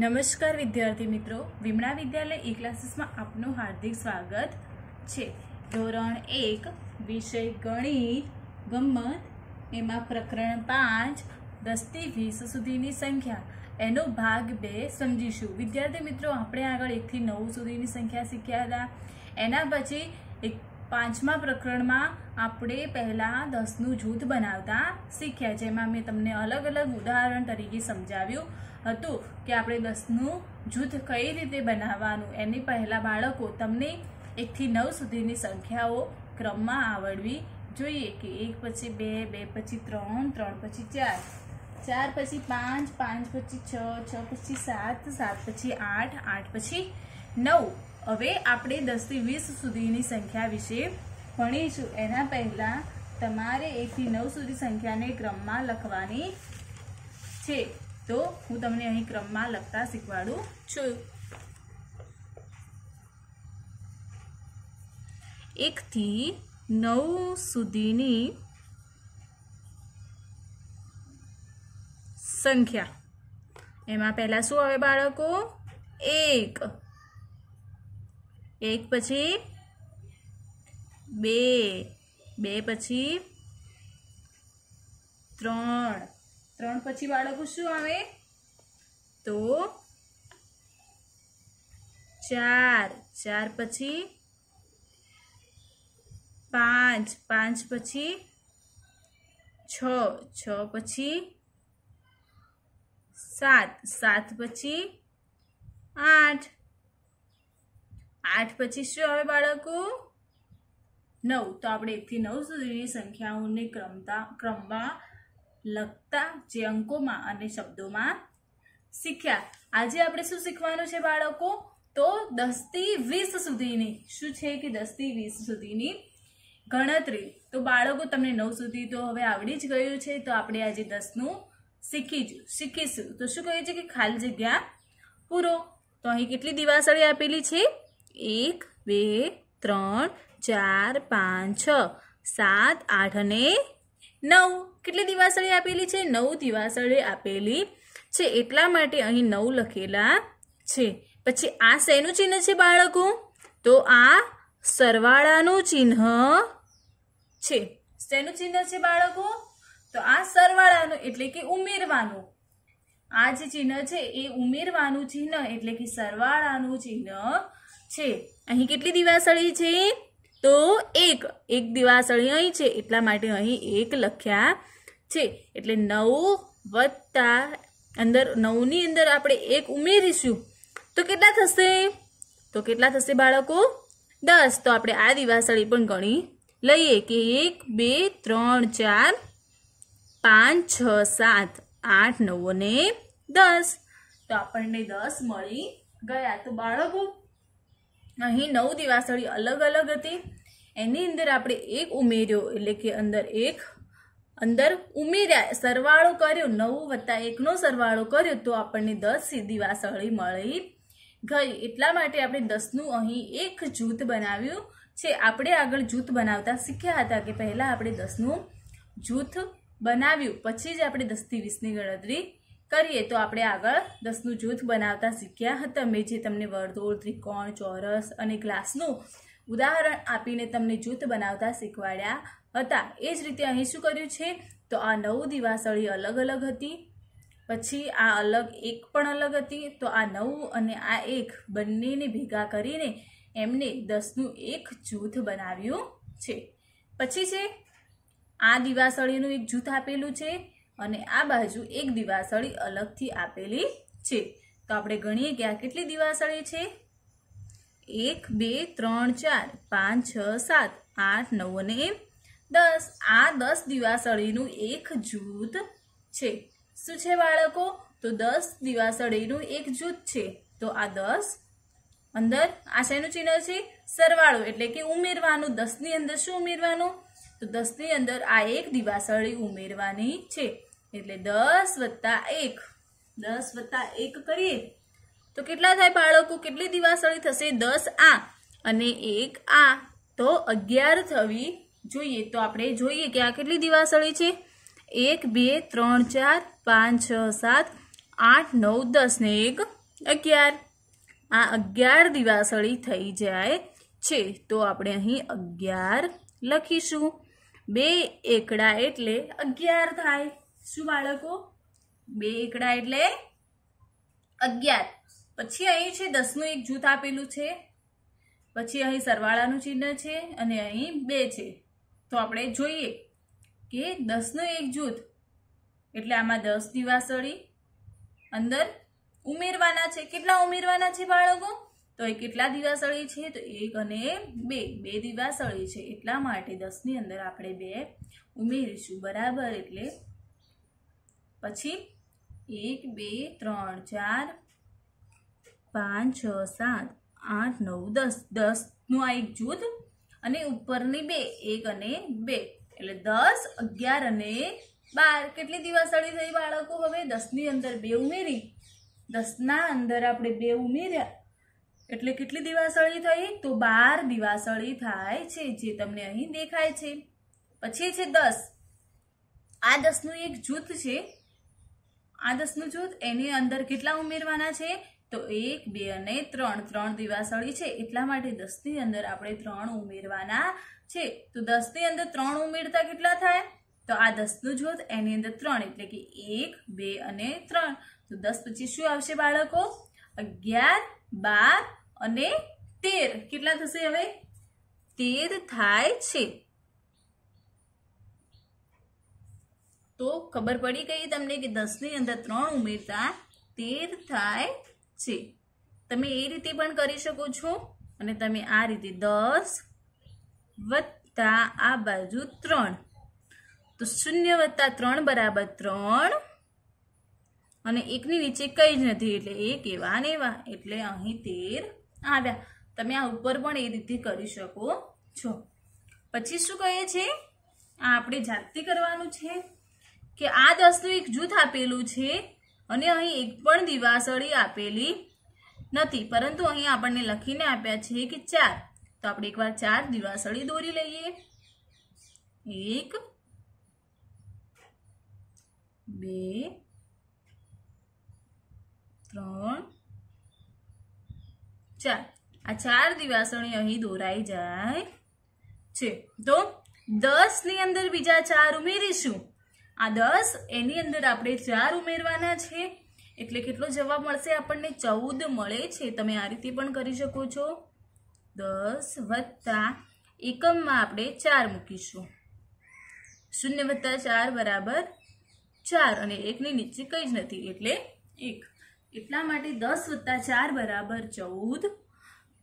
નમસ્કાર વિદ્યાર્થી મિત્રો વિમણા વિદ્યાલય ઈ ક્લાસીસમાં આપનું હાર્દિક સ્વાગત છે ધોરણ એક વિષય ગણિત ગમત એમાં પ્રકરણ પાંચ દસથી વીસ સુધીની સંખ્યા એનો ભાગ બે સમજીશું વિદ્યાર્થી મિત્રો આપણે આગળ એકથી નવ સુધીની સંખ્યા શીખ્યા હતા એના પછી એક પાંચમા પ્રકરણમાં આપણે પહેલાં દસનું જૂથ બનાવતા શીખ્યા જેમાં મેં તમને અલગ અલગ ઉદાહરણ તરીકે સમજાવ્યું હતું કે આપણે દસનું જૂથ કઈ રીતે બનાવવાનું એની પહેલાં બાળકો તમને એકથી નવ સુધીની સંખ્યાઓ ક્રમમાં આવડવી જોઈએ કે એક પછી બે બે પછી ત્રણ ત્રણ પછી ચાર ચાર પછી પાંચ પાંચ પછી છ છ પછી સાત સાત પછી આઠ આઠ પછી નવ હવે આપણે દસથી વીસ સુધીની સંખ્યા વિશે ભણીશું એના પહેલાં તમારે એકથી નવ સુધી સંખ્યાને ક્રમમાં લખવાની છે તો હું તમને અહીં ક્રમમાં લખતા શીખવાડું છું એકથી નવ સુધીની સંખ્યા એમાં પહેલા શું આવે બાળકો એક 1 પછી 2 2 પછી 3 3 પછી બાળકો શું આવે તો 4 4 પછી 5 5 પછી 6 6 પછી 7 7 પછી 8 આઠ પછી શું આવે બાળકો નવ તો આપણે એકથી નવ સુધીની સંખ્યાઓને ક્રમતા ક્રમમાં લખતા જે અંકોમાં અને શબ્દોમાં શીખ્યા આજે આપણે શું શીખવાનું છે બાળકો તો દસથી વીસ સુધીની શું છે કે દસથી વીસ સુધીની ગણતરી તો બાળકો તમને નવ સુધી તો હવે આવડી જ ગયું છે તો આપણે આજે દસનું શીખીશું શીખીશું તો શું કહ્યું છે કે ખાલી જગ્યા પૂરો તો અહીં કેટલી દિવાસળી આપેલી છે એક બે ત્રણ ચાર પાંચ છ સાત આઠ અને નવ કેટલી દિવાસળી આપેલી છે નવ દિવાસળી આપેલી છે એટલા માટે અહીં નવ લખેલા છે પછી આ શેનું ચિહ્ન છે બાળકો તો આ સરવાળાનું ચિહ્ન છે શેનું ચિહ્ન છે બાળકો તો આ સરવાળાનું એટલે કે ઉમેરવાનું આ જે ચિહ્ન છે એ ઉમેરવાનું ચિહ્ન એટલે કે સરવાળાનું ચિહ્ન છે અહીં કેટલી દિવાસળી છે તો એક એક દિવાસળી અહીં છે એટલા માટે અહીં એક લખ્યા છે એટલે નવ વત્તા અંદર નવની અંદર આપણે એક ઉમેરીશું તો કેટલા થશે તો કેટલા થશે બાળકો દસ તો આપણે આ દિવાસળી પણ ગણી લઈએ કે એક બે ત્રણ ચાર પાંચ છ સાત આઠ નવ અને દસ તો આપણને દસ મળી ગયા તો બાળકો અહીં નવ દિવાસળી અલગ અલગ હતી એની અંદર આપણે એક ઉમેર્યો એટલે કે અંદર એક અંદર ઉમેર્યા સરવાળો કર્યો નવું વત્તા એકનો સરવાળો કર્યો તો આપણને દસ દિવાસળી મળી ગઈ એટલા માટે આપણે દસનું અહીં એક જૂથ બનાવ્યું છે આપણે આગળ જૂથ બનાવતા શીખ્યા હતા કે પહેલાં આપણે દસનું જૂથ બનાવ્યું પછી જ આપણે દસથી વીસની ગણતરી કરીએ તો આપણે આગળ દસનું જૂથ બનાવતા શીખ્યા હતા મેં જે તમને વર્તુળ ત્રિકોણ ચોરસ અને ગ્લાસનું ઉદાહરણ આપીને તમને જૂથ બનાવતા શીખવાડ્યા હતા એ જ રીતે અહીં શું કર્યું છે તો આ નવ દિવાસળી અલગ અલગ હતી પછી આ અલગ એક પણ અલગ હતી તો આ નવ અને આ એક બંનેને ભેગા કરીને એમને દસનું એક જૂથ બનાવ્યું છે પછી છે આ દિવાસળીનું એક જૂથ આપેલું છે અને આ બાજુ એક દિવાસળી અલગથી આપેલી છે તો આપણે ગણીએ કે આ કેટલી દિવાસળી છે એક બે ત્રણ ચાર પાંચ છ સાત આઠ નવ અને દસ આ દસ દિવાસળીનું એક જૂથ છે શું છે બાળકો તો દસ દિવાસળીનું એક જૂથ છે તો આ દસ અંદર આશયનું ચિહ્ન છે સરવાળો એટલે કે ઉમેરવાનું દસની અંદર શું ઉમેરવાનું તો દસની અંદર આ એક દિવાસળી ઉમેરવાની છે એટલે દસ વત્તા એક દસ વત્તા એક કરીએ તો કેટલા થાય બાળકો કેટલી દિવાસળી થશે દસ આ અને એક આ તો અગિયાર થવી જોઈએ તો આપણે જોઈએ કે આ કેટલી દિવાસળી છે એક બે ત્રણ ચાર પાંચ છ સાત આઠ નવ દસ ને એક અગિયાર આ અગિયાર દિવાસળી થઈ જાય છે તો આપણે અહીં અગિયાર લખીશું બે એકડા એટલે અગિયાર થાય શું બાળકો બે એકડા એટલે અગિયાર પછી અહીં છે દસનું એક જૂથ આપેલું છે પછી અહીં સરવાળાનું ચિહ્ન છે અને અહીં બે છે તો આપણે જોઈએ કે દસનું એક જૂથ એટલે આમાં દસ દિવાસળી અંદર ઉમેરવાના છે કેટલા ઉમેરવાના છે બાળકો તો એ કેટલા દિવાસળી છે તો એક અને બે બે દિવાસળી છે એટલા માટે દસની અંદર આપણે બે ઉમેરીશું બરાબર એટલે પછી એક બે ત્રણ ચાર પાંચ છ સાત આઠ નવ દસ દસનું આ એક જૂથ અને ઉપરની બે એક અને બે એટલે દસ અગિયાર અને બાર કેટલી દિવાસળી થઈ બાળકો હવે દસની અંદર બે ઉમેરી દસના અંદર આપણે બે ઉમેર્યા એટલે કેટલી દિવાસળી થઈ તો બાર દિવાસળી થાય છે જે તમને અહીં દેખાય છે પછી છે દસ આ દસનું એક જૂથ છે આ દસનું જૂથ એની અંદર કેટલા ઉમેરવાના છે તો એક બે અને ત્રણ ત્રણ દિવાસળી છે એટલા માટે દસની અંદર આપણે ત્રણ ઉમેરવાના છે તો દસની અંદર ત્રણ ઉમેરતા કેટલા થાય તો આ દસનું જૂથ એની અંદર ત્રણ એટલે કે એક બે અને ત્રણ તો દસ પછી શું આવશે બાળકો અગિયાર બાર અને તેર કેટલા થશે હવે તેર થાય છે તો ખબર પડી ગઈ તમને કે દસની અંદર ત્રણ ઉમેરતા તેર થાય છે તમે એ રીતે પણ કરી શકો છો અને તમે આ રીતે દસ વત્તા આ બાજુ ત્રણ તો શૂન્ય વત્તા ત્રણ બરાબર ત્રણ અને એકની નીચે કંઈ જ નથી એટલે એક એવા ને એવા એટલે અહીં તેર આવ્યા તમે આ ઉપર પણ એ રીતે કરી શકો છો પછી શું કહે છે આ આપણે જાતે કરવાનું છે કે આ દસનું એક જૂથ આપેલું છે અને અહીં એક પણ દિવાસળી આપેલી નથી પરંતુ અહીં આપણને લખીને આપ્યા છે કે ચાર તો આપણે એકવાર ચાર દિવાસળી દોરી લઈએ એક બે ત્રણ ચાર આ ચાર દિવાસળી અહીં દોરાઈ જાય છે તો દસની અંદર બીજા ચાર ઉમેરીશું આ દસ એની અંદર આપણે ચાર ઉમેરવાના છે એટલે કેટલો જવાબ મળશે આપણને ચૌદ મળે છે તમે આ રીતે પણ કરી શકો છો દસ વત્તા એકમમાં આપણે ચાર મૂકીશું શૂન્ય વત્તા ચાર બરાબર ચાર અને એકની નીચે કંઈ જ નથી એટલે એક એટલા માટે દસ વત્તા ચાર બરાબર ચૌદ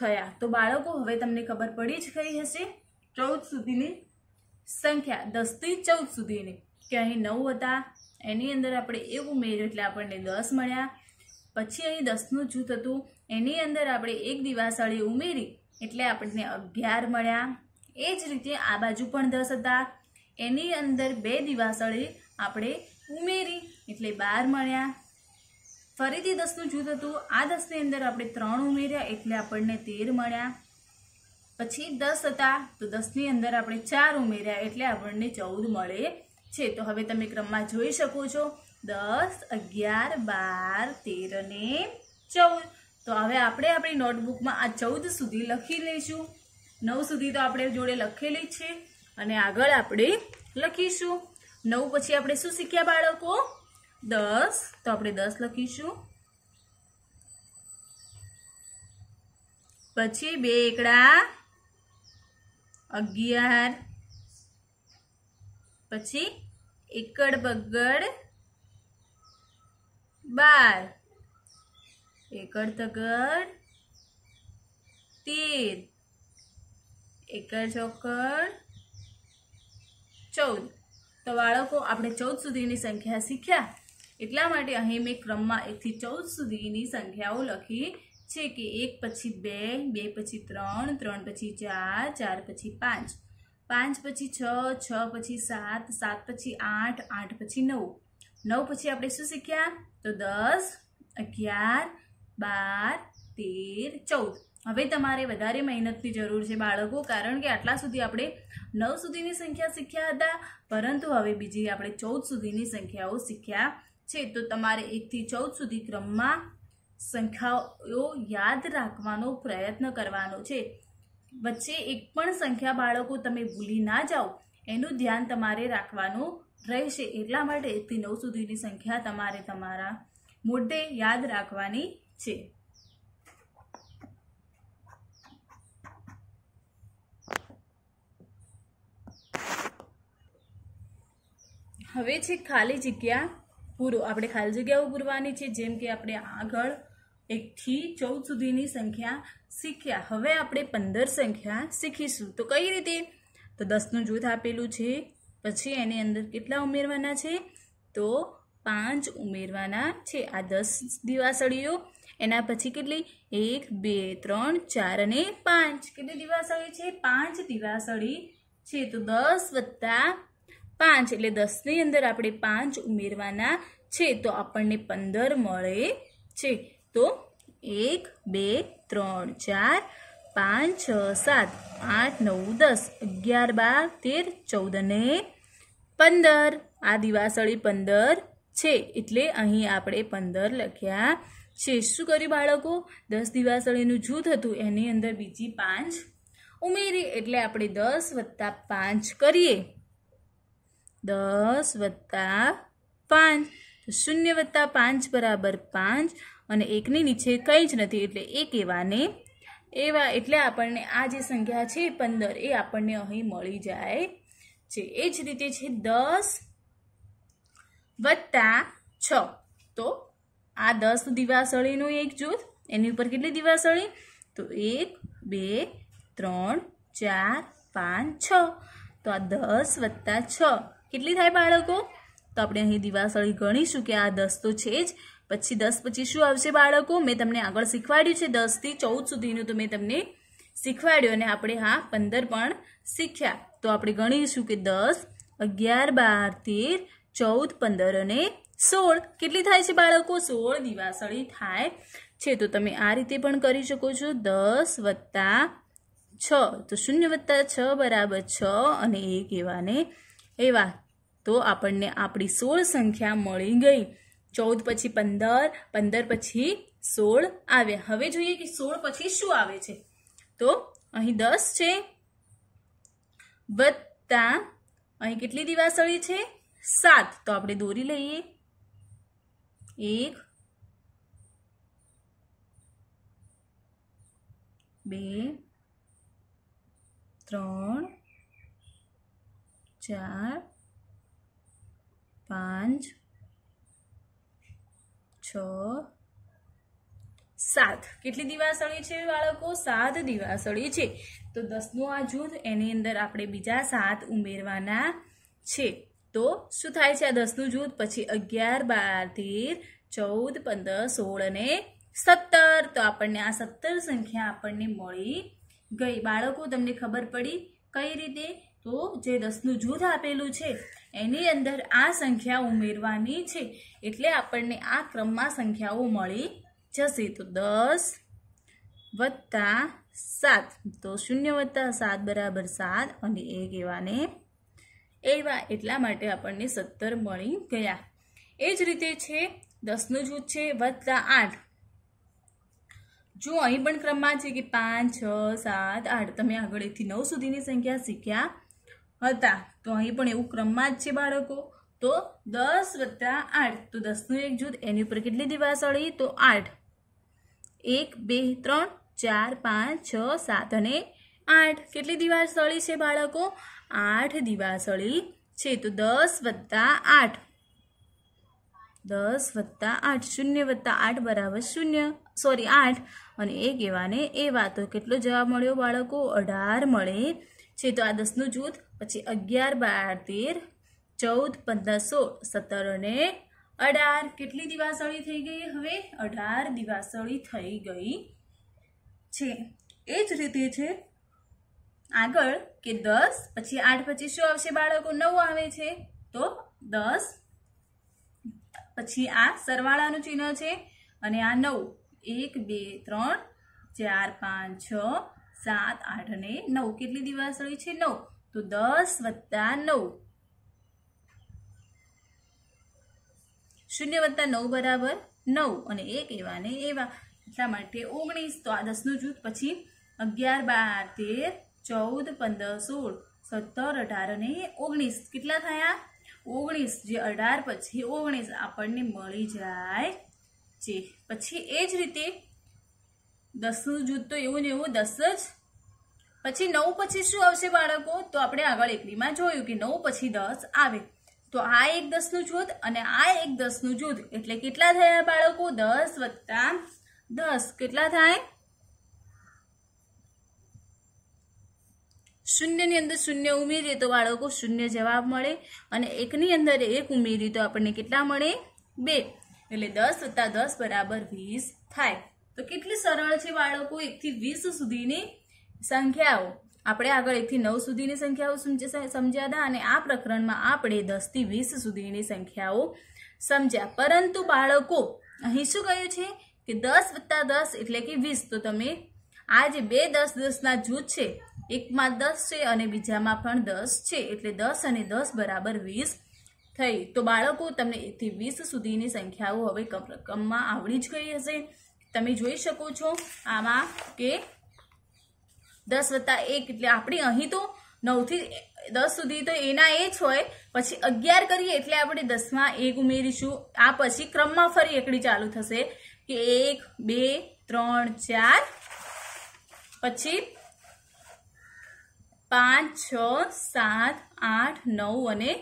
થયા તો બાળકો હવે તમને ખબર પડી જ ગઈ હશે ચૌદ સુધીની સંખ્યા દસથી ચૌદ સુધીની કે અહીં નવ હતા એની અંદર આપણે એવું ઉમેર એટલે આપણને દસ મળ્યા પછી અહીં દસનું જૂથ હતું એની અંદર આપણે એક દિવાસળી ઉમેરી એટલે આપણને અગિયાર મળ્યા એ જ રીતે આ બાજુ પણ દસ હતા એની અંદર બે દિવાસળી આપણે ઉમેરી એટલે બાર મળ્યા ફરીથી દસનું જૂથ હતું આ દસની અંદર આપણે ત્રણ ઉમેર્યા એટલે આપણને તેર મળ્યા પછી દસ હતા તો દસની અંદર આપણે ચાર ઉમેર્યા એટલે આપણને ચૌદ મળે છે તો હવે તમે ક્રમમાં જોઈ શકો છો દસ અગિયાર બાર તેર અને ચૌદ તો હવે આપણે આપણી નોટબુકમાં આ ચૌદ સુધી લખી લઈશું નવ સુધી તો આપણે જોડે લખેલી છે અને આગળ આપણે લખીશું નવ પછી આપણે શું શીખ્યા બાળકો દસ તો આપણે દસ લખીશું પછી બે એકડા અગિયાર પછી એકડ બગડ બાર એકડ તગડ તેર એકડ ચોકડ ચૌદ તો બાળકો આપણે ચૌદ સુધીની સંખ્યા શીખ્યા એટલા માટે અહીં મેં ક્રમમાં એકથી ચૌદ સુધીની સંખ્યાઓ લખી છે કે એક પછી બે બે પછી ત્રણ ત્રણ પછી ચાર ચાર પછી પાંચ પાંચ પછી છ છ પછી સાત સાત પછી આઠ આઠ પછી નવ નવ પછી આપણે શું શીખ્યા તો દસ અગિયાર બાર તેર ચૌદ હવે તમારે વધારે મહેનતની જરૂર છે બાળકો કારણ કે આટલા સુધી આપણે નવ સુધીની સંખ્યા શીખ્યા હતા પરંતુ હવે બીજી આપણે ચૌદ સુધીની સંખ્યાઓ શીખ્યા છે તો તમારે એકથી ચૌદ સુધી ક્રમમાં સંખ્યાઓ યાદ રાખવાનો પ્રયત્ન કરવાનો છે વચ્ચે એક પણ સંખ્યા બાળકો તમે ભૂલી ના જાઓ એનું ધ્યાન તમારે રાખવાનું રહેશે એટલા માટે એકથી નવ સુધીની સંખ્યા તમારે તમારા મોઢે યાદ રાખવાની છે હવે છે ખાલી જગ્યા પૂરો આપણે ખાલી જગ્યાઓ પૂરવાની છે જેમ કે આપણે આગળ એકથી ચૌદ સુધીની સંખ્યા શીખ્યા હવે આપણે પંદર સંખ્યા શીખીશું તો કઈ રીતે તો દસનું જૂથ આપેલું છે પછી એની અંદર કેટલા ઉમેરવાના છે તો પાંચ ઉમેરવાના છે આ દસ દિવાસળીઓ એના પછી કેટલી એક બે ત્રણ ચાર અને પાંચ કેટલી દિવાસળી છે પાંચ દિવાસળી છે તો દસ વત્તા પાંચ એટલે દસની અંદર આપણે પાંચ ઉમેરવાના છે તો આપણને પંદર મળે છે તો એક બે ત્રણ ચાર પાંચ છ સાત આઠ નવ દસ અગિયાર બાર તેર ચૌદ અને પંદર આ દિવાસળી પંદર છે એટલે અહીં આપણે પંદર લખ્યા છે શું કર્યું બાળકો દસ દિવાસળીનું જૂથ હતું એની અંદર બીજી પાંચ ઉમેરી એટલે આપણે દસ વત્તા પાંચ કરીએ દસ વત્તા પાંચ તો શૂન્ય વત્તા પાંચ બરાબર પાંચ અને એકની નીચે કંઈ જ નથી એટલે એક એવાને એવા એટલે આપણને આ જે સંખ્યા છે પંદર એ આપણને અહીં મળી જાય છે એ જ રીતે છે દસ વત્તા છ તો આ દસ દિવાસળીનું એક જૂથ એની ઉપર કેટલી દિવાસળી તો એક બે ત્રણ ચાર પાંચ છ તો આ દસ વત્તા છ કેટલી થાય બાળકો તો આપણે અહીં દિવાસળી ગણીશું કે આ દસ તો છે જ પછી દસ પછી શું આવશે બાળકો મેં તમને આગળ શીખવાડ્યું છે દસથી ચૌદ સુધીનું તો મેં તમને શીખવાડ્યું અને આપણે હા પંદર પણ શીખ્યા તો આપણે ગણીશું કે દસ અગિયાર બાર તેર ચૌદ પંદર અને સોળ કેટલી થાય છે બાળકો સોળ દિવાસળી થાય છે તો તમે આ રીતે પણ કરી શકો છો દસ વત્તા છ તો શૂન્ય વત્તા છ બરાબર છ અને એક એવા ને એવા તો આપણને આપણી સોળ સંખ્યા મળી ગઈ ચૌદ પછી પંદર પંદર પછી સોળ આવ્યા હવે જોઈએ કે સોળ પછી શું આવે છે તો અહીં દસ છે વત્તા અહીં કેટલી દિવાસળી છે સાત તો આપણે દોરી લઈએ એક બે ત્રણ ચાર પાંચ છ સાત કેટલી દિવાસળી છે બાળકો સાત દિવાસળી છે તો દસનું આ જૂથ એની અંદર આપણે બીજા સાત ઉમેરવાના છે તો શું થાય છે આ દસનું જૂથ પછી અગિયાર બાર તેર ચૌદ પંદર સોળ અને સત્તર તો આપણને આ સત્તર સંખ્યા આપણને મળી ગઈ બાળકો તમને ખબર પડી કઈ રીતે તો જે દસનું જૂથ આપેલું છે એની અંદર આ સંખ્યા ઉમેરવાની છે એટલે આપણને આ ક્રમમાં સંખ્યાઓ મળી જશે તો દસ વત્તા સાત તો શૂન્ય વત્તા સાત બરાબર સાત અને એક એવાને એવા એટલા માટે આપણને સત્તર મળી ગયા એ જ રીતે છે દસનું જૂથ છે વત્તા આઠ જો અહીં પણ ક્રમમાં છે કે પાંચ છ સાત આઠ તમે આગળ એકથી નવ સુધીની સંખ્યા શીખ્યા હતા તો અહીં પણ એવું ક્રમમાં જ છે બાળકો તો દસ વત્તા આઠ તો દસનું એક જૂથ એની ઉપર કેટલી દિવાસ અડી તો આઠ એક બે ત્રણ ચાર પાંચ છ સાત અને આઠ કેટલી દિવાસળી છે બાળકો આઠ દિવાસળી છે તો દસ વત્તા આઠ દસ વત્તા આઠ શૂન્ય વત્તા આઠ બરાબર શૂન્ય સોરી આઠ અને એ કહેવાને એ વાતો કેટલો જવાબ મળ્યો બાળકો અઢાર મળે છે તો આ દસનું જૂથ પછી અગિયાર બાર તેર ચૌદ પંદર સોળ સત્તર અને અઢાર કેટલી દિવાસળી થઈ ગઈ હવે અઢાર દિવાસળી થઈ ગઈ છે એ જ રીતે છે આગળ કે દસ પછી આઠ પછી શું આવશે બાળકો નવ આવે છે તો દસ પછી આ સરવાળાનું ચિહ્ન છે અને આ નવ એક બે ત્રણ ચાર પાંચ છ સાત આઠ અને નવ કેટલી દિવાસળી છે નવ તો દસ વત્તા નવ શૂન્ય વત્તા નવ બરાબર નવ અને એક એવા ને એવા એટલા માટે ઓગણીસ તો આ દસ નું જૂથ પછી અગિયાર બાર તેર ચૌદ પંદર સોળ સત્તર અઢાર અને ઓગણીસ કેટલા થયા ઓગણીસ જે અઢાર પછી ઓગણીસ આપણને મળી જાય છે પછી એ જ રીતે દસનું જૂથ તો એવું ને એવું દસ જ પછી નવ પછી શું આવશે બાળકો તો આપણે આગળ એકડીમાં જોયું કે નવ પછી દસ આવે તો આ એક દસનું જૂથ અને આ એક દસનું જૂથ એટલે કેટલા થયા બાળકો દસ વત્તા દસ કેટલા થાય શૂન્યની અંદર શૂન્ય ઉમેરીએ તો બાળકો શૂન્ય જવાબ મળે અને એકની અંદર એક ઉમેરીએ તો આપણને કેટલા મળે બે એટલે દસ વત્તા દસ બરાબર વીસ થાય તો કેટલી સરળ છે બાળકો એકથી વીસ સુધીની સંખ્યાઓ આપણે આગળ એકથી નવ સુધીની સંખ્યાઓ સમજ્યા હતા અને આ પ્રકરણમાં આપણે દસથી વીસ સુધીની સંખ્યાઓ સમજ્યા પરંતુ બાળકો અહીં શું કહ્યું છે કે દસ વત્તા દસ એટલે કે વીસ તો તમે આ જે બે દસ દસના જૂથ છે એકમાં દસ છે અને બીજામાં પણ દસ છે એટલે દસ અને દસ બરાબર વીસ થઈ તો બાળકો તમને એકથી વીસ સુધીની સંખ્યાઓ હવે રકમમાં આવડી જ ગઈ હશે તમે જોઈ શકો છો આમાં કે દસ વત્તા એક એટલે આપણે અહીં તો નવથી દસ સુધી તો એના એ જ હોય પછી અગિયાર કરીએ એટલે આપણે દસમાં એક ઉમેરીશું આ પછી ક્રમમાં ફરી એકડી ચાલુ થશે કે એક બે ત્રણ ચાર પછી પાંચ છ સાત આઠ નવ અને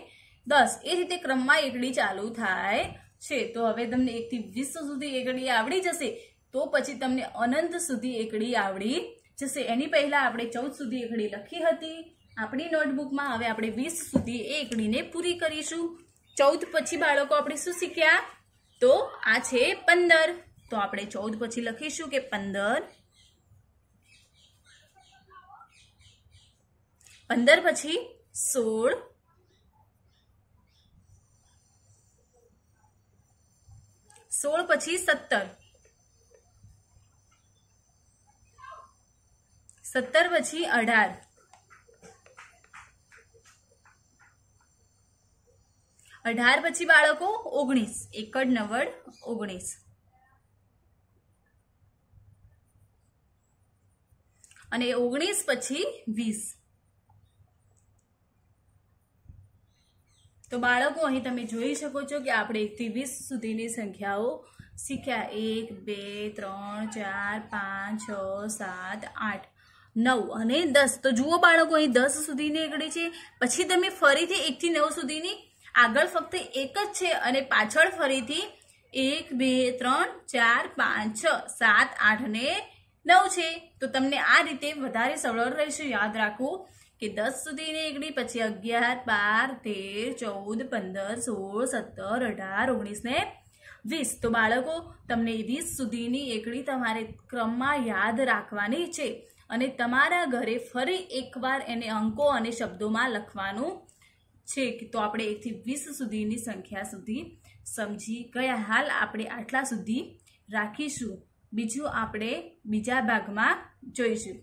દસ એ રીતે ક્રમમાં એકડી ચાલુ થાય છે તો હવે તમને એકથી વીસ સુધી એકડી આવડી જશે તો પછી તમને અનંત સુધી એકડી આવડી જશે એની પહેલાં આપણે ચૌદ સુધી એકડી લખી હતી આપણી નોટબુકમાં હવે આપણે વીસ સુધી એ એકડીને પૂરી કરીશું ચૌદ પછી બાળકો આપણે શું શીખ્યા તો આ છે પંદર તો આપણે ચૌદ પછી લખીશું કે પંદર પંદર પછી સોળ સોળ પછી સત્તર સત્તર પછી અઢાર અઢાર પછી બાળકો ઓગણીસ એક જ નવડ ઓગણીસ અને ઓગણીસ પછી વીસ તો બાળકો અહીં તમે જોઈ શકો છો કે આપણે એકથી વીસ સુધીની સંખ્યાઓ શીખ્યા એક બે ત્રણ ચાર પાંચ છ સાત આઠ નવ અને દસ તો જુઓ બાળકો અહીં દસ સુધીની એકડી છે પછી તમે ફરીથી એકથી નવ સુધીની આગળ ફક્ત એક જ છે અને પાછળ ફરીથી એક બે ત્રણ ચાર પાંચ છ સાત આઠ ને નવ છે તો તમને આ રીતે વધારે સરળ રહેશે યાદ રાખવું કે દસ સુધીની એકડી પછી અગિયાર બાર તેર ચૌદ પંદર સોળ સત્તર અઢાર ઓગણીસ ને વીસ તો બાળકો તમને વીસ સુધીની એકડી તમારે ક્રમમાં યાદ રાખવાની છે અને તમારા ઘરે ફરી એકવાર એને અંકો અને શબ્દોમાં લખવાનું છે તો આપણે એકથી વીસ સુધીની સંખ્યા સુધી સમજી ગયા હાલ આપણે આટલા સુધી રાખીશું બીજું આપણે બીજા ભાગમાં જોઈશું